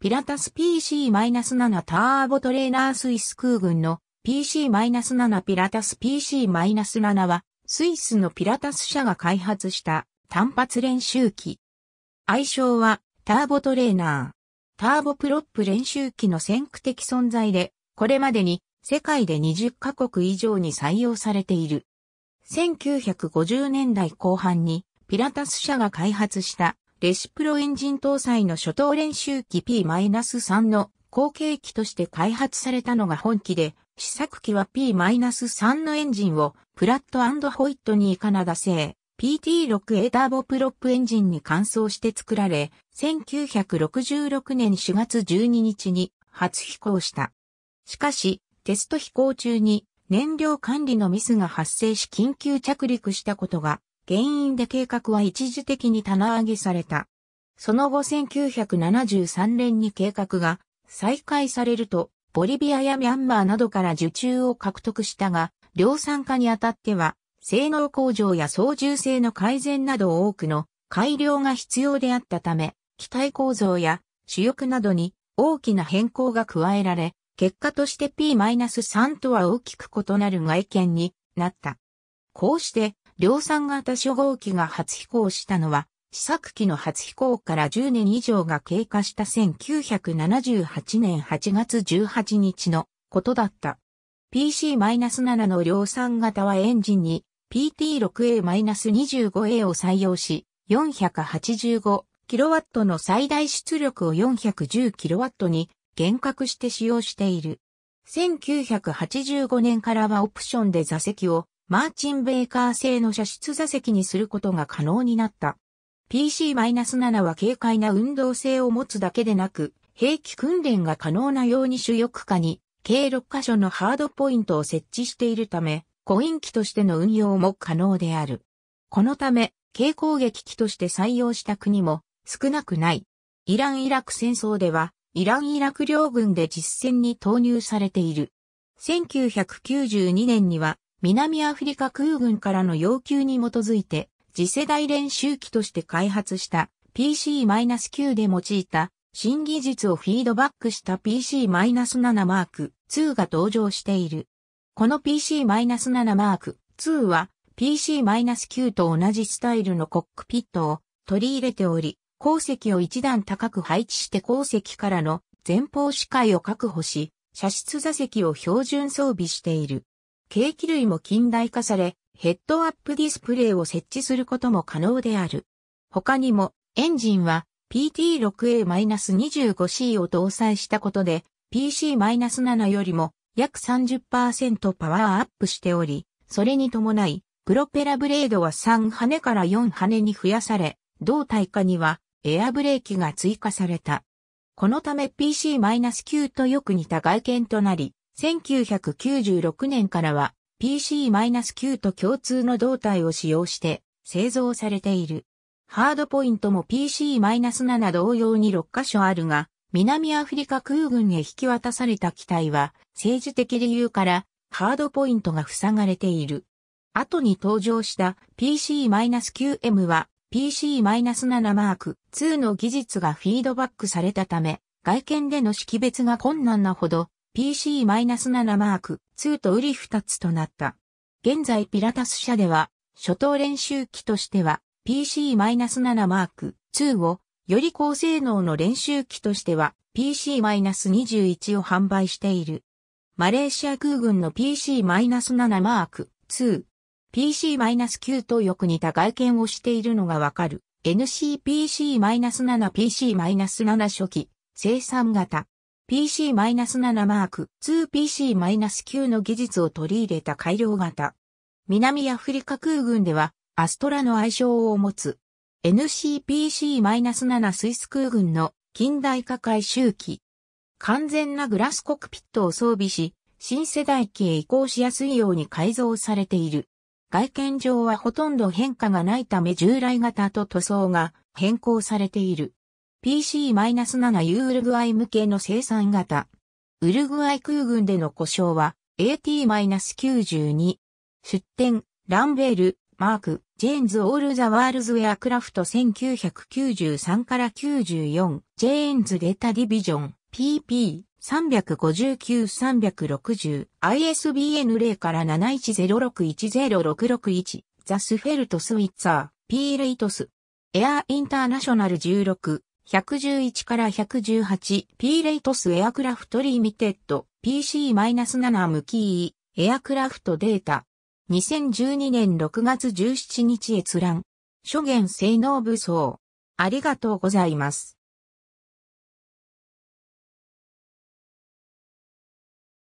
ピラタス PC-7 ターボトレーナースイス空軍の PC-7 ピラタス PC-7 はスイスのピラタス社が開発した単発練習機。愛称はターボトレーナー。ターボプロップ練習機の先駆的存在で、これまでに世界で20カ国以上に採用されている。1950年代後半にピラタス社が開発したレシプロエンジン搭載の初等練習機 P-3 の後継機として開発されたのが本機で、試作機は P-3 のエンジンをプラットホイットニーカナダ製 PT6A ターボプロップエンジンに換装して作られ、1966年4月12日に初飛行した。しかし、テスト飛行中に燃料管理のミスが発生し緊急着陸したことが原因で計画は一時的に棚上げされた。その後1973年に計画が再開されると、ボリビアやミャンマーなどから受注を獲得したが、量産化にあたっては、性能向上や操縦性の改善など多くの改良が必要であったため、機体構造や主翼などに大きな変更が加えられ、結果として P-3 とは大きく異なる外見になった。こうして量産型初号機が初飛行したのは、試作機の初飛行から10年以上が経過した1978年8月18日のことだった。PC-7 の量産型はエンジンに PT6A-25A を採用し、485kW の最大出力を 410kW に厳格して使用している。1985年からはオプションで座席をマーチンベーカー製の射出座席にすることが可能になった。PC-7 は軽快な運動性を持つだけでなく、兵器訓練が可能なように主翼下に、計6箇所のハードポイントを設置しているため、コイン機としての運用も可能である。このため、軽攻撃機として採用した国も少なくない。イラン・イラク戦争では、イラン・イラク両軍で実戦に投入されている。1992年には、南アフリカ空軍からの要求に基づいて、次世代練習機として開発した PC-9 で用いた新技術をフィードバックした p c 7ク2が登場している。この p c 7ク2は PC-9 と同じスタイルのコックピットを取り入れており、鉱石を一段高く配置して鉱石からの前方視界を確保し、射出座席を標準装備している。軽機類も近代化され、ヘッドアップディスプレイを設置することも可能である。他にも、エンジンは PT6A-25C を搭載したことで、PC-7 よりも約30%パワーアップしており、それに伴い、プロペラブレードは3羽から4羽に増やされ、胴体化にはエアブレーキが追加された。このため PC-9 とよく似た外見となり、1996年からは PC-9 と共通の胴体を使用して製造されている。ハードポイントも PC-7 同様に6カ所あるが、南アフリカ空軍へ引き渡された機体は政治的理由からハードポイントが塞がれている。後に登場した PC-9M は PC-7 マーク2の技術がフィードバックされたため、外見での識別が困難なほど PC-7 マーク2と売り2つとなった。現在ピラタス社では、初等練習機としては PC-7 マーク2を、より高性能の練習機としては PC-21 を販売している。マレーシア空軍の PC-7 マーク2。PC-9 とよく似た外見をしているのがわかる。NCPC-7PC-7 初期、生産型。PC-7 マーク 2PC-9 の技術を取り入れた改良型。南アフリカ空軍ではアストラの愛称を持つ NCPC-7 スイス空軍の近代化改修機。完全なグラスコックピットを装備し、新世代機へ移行しやすいように改造されている。外見上はほとんど変化がないため従来型と塗装が変更されている。PC-7 ウルグアイ向けの生産型。ウルグアイ空軍での故障は AT-92。出展、ランベール、マーク、ジェーンズ・オール・ザ・ワールズ・エアクラフト1993から94、ジェーンズ・データ・ディビジョン、PP、359-360 ISBN 0から7 1 0 6 1 0 6 6 1ザスフェルトスイッツァー P レイトスエアインターナショナル16 111から118 P レイトスエアクラフトリミテッド PC-7 向き E エアクラフトデータ2012年6月17日閲覧諸元性能武装ありがとうございます。